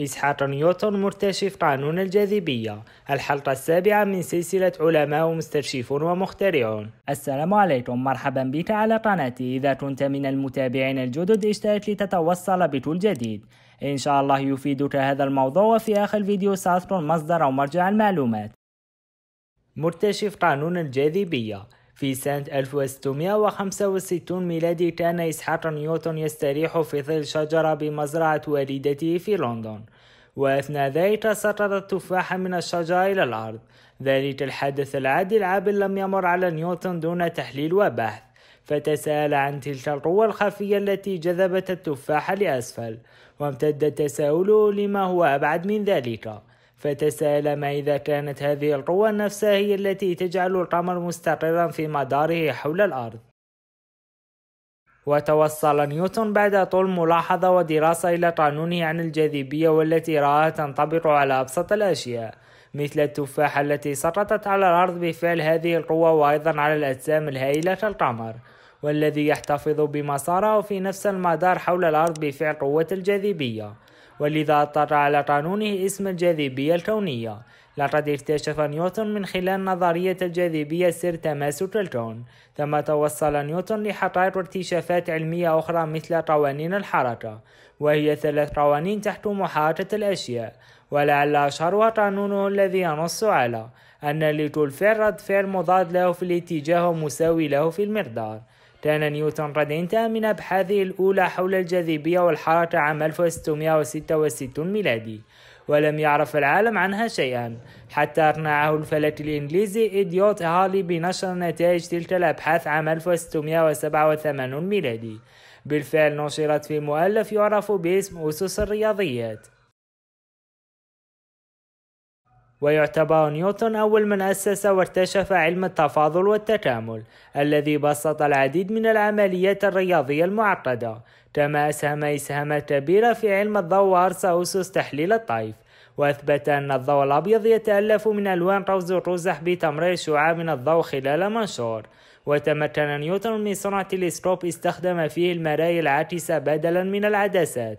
إسحاق نيوتن مرتشف قانون الجاذبية الحلقة السابعة من سلسلة علماء ومستكشفون ومخترعون السلام عليكم مرحبا بك على قناتي إذا كنت من المتابعين الجدد اشترك لتتوصل بكل جديد إن شاء الله يفيدك هذا الموضوع وفي آخر الفيديو سأذكر مصدر أو مرجع المعلومات مرتشف قانون الجاذبية في سنة 1665 ميلادي كان إسحاق نيوتن يستريح في ظل شجرة بمزرعة والدته في لندن وأثناء ذلك سقطت تفاحة من الشجرة إلى الأرض ذلك الحدث العادي العابر لم يمر على نيوتن دون تحليل وبحث فتساءل عن تلك القوة الخفية التي جذبت التفاح لأسفل وامتد تساؤله لما هو أبعد من ذلك فتساءل ما إذا كانت هذه القوة نفسها هي التي تجعل القمر مستقرا في مداره حول الأرض وتوصل نيوتن بعد طول ملاحظة ودراسة إلى قانونه عن الجاذبية والتي رآها تنطبق على أبسط الأشياء مثل التفاحة التي سقطت على الأرض بفعل هذه القوة وأيضا على الأجسام الهائلة كالقمر والذي يحتفظ بمساره في نفس المدار حول الأرض بفعل قوة الجاذبية ولذا اضطر على قانونه اسم الجاذبية الكونية لقد اكتشف نيوتن من خلال نظرية الجاذبية سر تماسك الكون ثم توصل نيوتن لحقائق اكتشافات علمية أخرى مثل قوانين الحركة وهي ثلاث قوانين تحكم حركة الأشياء ولعل أشهرها قانونه الذي ينص على أن لكل فعل رد فعل مضاد له في الاتجاه ومساوي له في المقدار كان نيوتن قد انتهى من أبحاثه الأولى حول الجاذبية والحركة عام 1666 ميلادي ولم يعرف العالم عنها شيئا حتى أقنعه الفلك الإنجليزي إديوت هالي بنشر نتائج تلك الأبحاث عام 1687 ميلادي بالفعل نشرت في مؤلف يعرف باسم أسس الرياضيات ويعتبر نيوتن أول من أسس واكتشف علم التفاضل والتكامل الذي بسط العديد من العمليات الرياضية المعقدة كما أسهم إسهاما كبيرة في علم الضوء وأرسى أسس تحليل الطيف وأثبت أن الضوء الأبيض يتألف من ألوان روز الرزح بتمرير شعاع من الضوء خلال منشور وتمكن نيوتن من صنع تلسكوب استخدم فيه المرايا العاكسة بدلا من العدسات